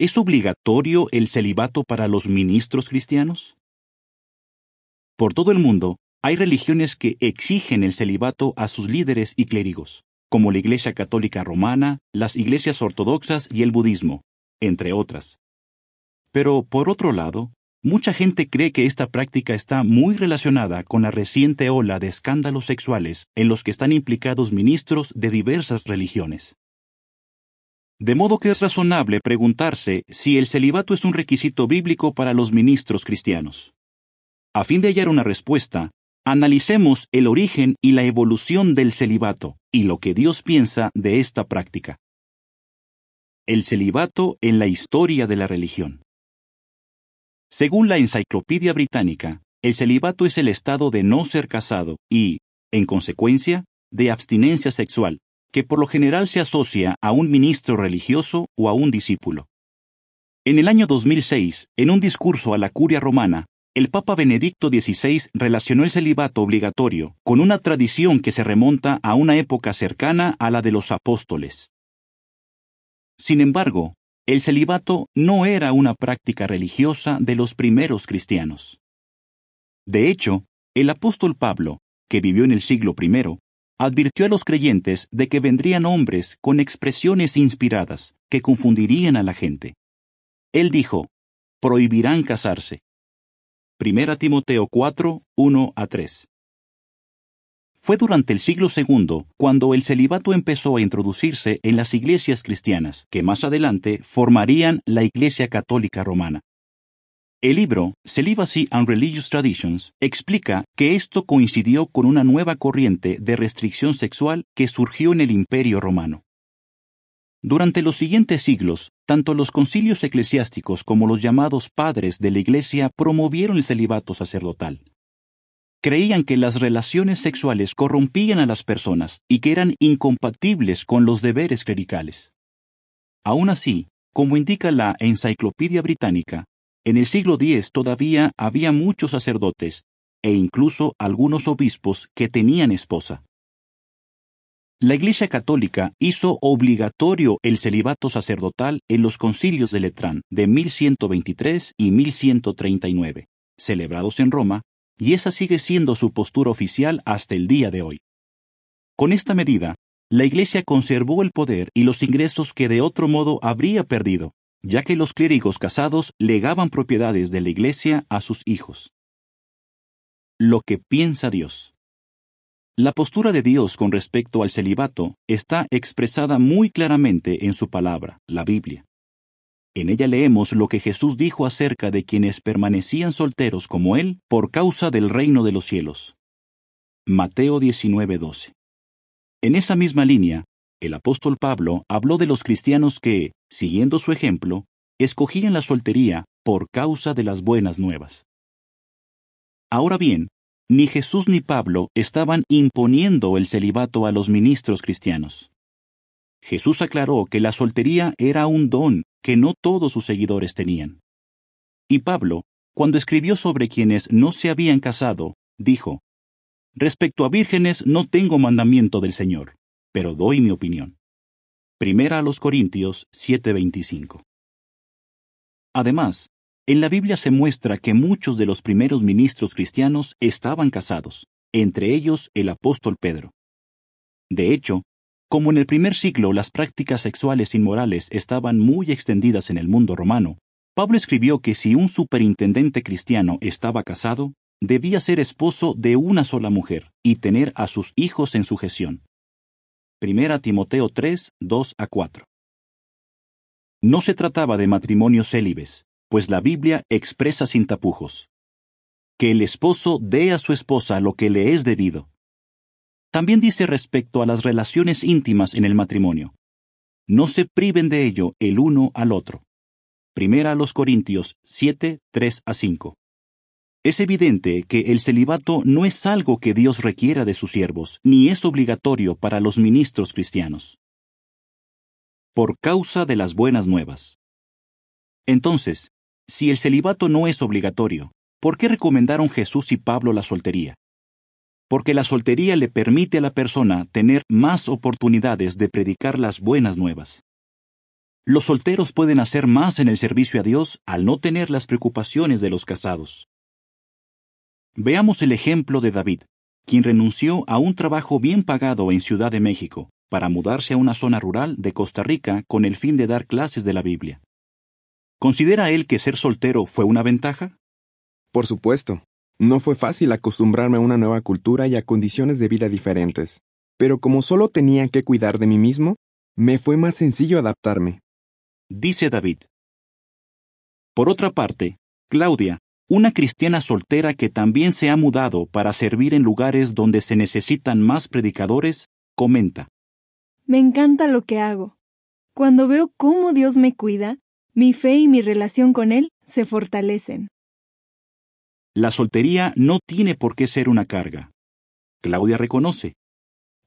¿Es obligatorio el celibato para los ministros cristianos? Por todo el mundo, hay religiones que exigen el celibato a sus líderes y clérigos, como la Iglesia Católica Romana, las iglesias ortodoxas y el budismo, entre otras. Pero, por otro lado, mucha gente cree que esta práctica está muy relacionada con la reciente ola de escándalos sexuales en los que están implicados ministros de diversas religiones. De modo que es razonable preguntarse si el celibato es un requisito bíblico para los ministros cristianos. A fin de hallar una respuesta, analicemos el origen y la evolución del celibato y lo que Dios piensa de esta práctica. El celibato en la historia de la religión. Según la Enciclopedia Británica, el celibato es el estado de no ser casado y, en consecuencia, de abstinencia sexual, que por lo general se asocia a un ministro religioso o a un discípulo. En el año 2006, en un discurso a la curia romana, el Papa Benedicto XVI relacionó el celibato obligatorio con una tradición que se remonta a una época cercana a la de los apóstoles. Sin embargo, el celibato no era una práctica religiosa de los primeros cristianos. De hecho, el apóstol Pablo, que vivió en el siglo I, advirtió a los creyentes de que vendrían hombres con expresiones inspiradas que confundirían a la gente. Él dijo, prohibirán casarse. 1 Timoteo 4, 1 a 3. Fue durante el siglo II cuando el celibato empezó a introducirse en las iglesias cristianas, que más adelante formarían la Iglesia Católica Romana. El libro Celibacy and Religious Traditions explica que esto coincidió con una nueva corriente de restricción sexual que surgió en el Imperio Romano. Durante los siguientes siglos, tanto los concilios eclesiásticos como los llamados padres de la Iglesia promovieron el celibato sacerdotal. Creían que las relaciones sexuales corrompían a las personas y que eran incompatibles con los deberes clericales. Aún así, como indica la Enciclopedia Británica, en el siglo X todavía había muchos sacerdotes, e incluso algunos obispos que tenían esposa. La Iglesia Católica hizo obligatorio el celibato sacerdotal en los concilios de Letrán de 1123 y 1139, celebrados en Roma, y esa sigue siendo su postura oficial hasta el día de hoy. Con esta medida, la Iglesia conservó el poder y los ingresos que de otro modo habría perdido, ya que los clérigos casados legaban propiedades de la Iglesia a sus hijos. Lo que piensa Dios. La postura de Dios con respecto al celibato está expresada muy claramente en su palabra, la Biblia. En ella leemos lo que Jesús dijo acerca de quienes permanecían solteros como Él por causa del reino de los cielos. Mateo 19:12. En esa misma línea, el apóstol Pablo habló de los cristianos que, siguiendo su ejemplo, escogían la soltería por causa de las buenas nuevas. Ahora bien, ni Jesús ni Pablo estaban imponiendo el celibato a los ministros cristianos. Jesús aclaró que la soltería era un don que no todos sus seguidores tenían. Y Pablo, cuando escribió sobre quienes no se habían casado, dijo, Respecto a vírgenes no tengo mandamiento del Señor, pero doy mi opinión. Primera a los Corintios 7:25. Además, en la Biblia se muestra que muchos de los primeros ministros cristianos estaban casados, entre ellos el apóstol Pedro. De hecho, como en el primer siglo las prácticas sexuales inmorales estaban muy extendidas en el mundo romano, Pablo escribió que si un superintendente cristiano estaba casado, debía ser esposo de una sola mujer y tener a sus hijos en sujeción. 1 Timoteo 3, 2 a 4. No se trataba de matrimonios célibes, pues la Biblia expresa sin tapujos. Que el esposo dé a su esposa lo que le es debido. También dice respecto a las relaciones íntimas en el matrimonio. No se priven de ello el uno al otro. Primera a los Corintios 7, 3 a 5. Es evidente que el celibato no es algo que Dios requiera de sus siervos, ni es obligatorio para los ministros cristianos. Por causa de las buenas nuevas. Entonces, si el celibato no es obligatorio, ¿por qué recomendaron Jesús y Pablo la soltería? Porque la soltería le permite a la persona tener más oportunidades de predicar las buenas nuevas. Los solteros pueden hacer más en el servicio a Dios al no tener las preocupaciones de los casados. Veamos el ejemplo de David, quien renunció a un trabajo bien pagado en Ciudad de México para mudarse a una zona rural de Costa Rica con el fin de dar clases de la Biblia. ¿Considera él que ser soltero fue una ventaja? Por supuesto. No fue fácil acostumbrarme a una nueva cultura y a condiciones de vida diferentes, pero como solo tenía que cuidar de mí mismo, me fue más sencillo adaptarme. Dice David. Por otra parte, Claudia, una cristiana soltera que también se ha mudado para servir en lugares donde se necesitan más predicadores, comenta. Me encanta lo que hago. Cuando veo cómo Dios me cuida, mi fe y mi relación con Él se fortalecen. La soltería no tiene por qué ser una carga. Claudia reconoce.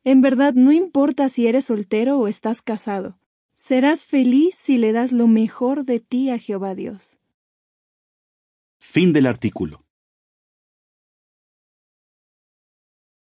En verdad no importa si eres soltero o estás casado. Serás feliz si le das lo mejor de ti a Jehová Dios. Fin del artículo.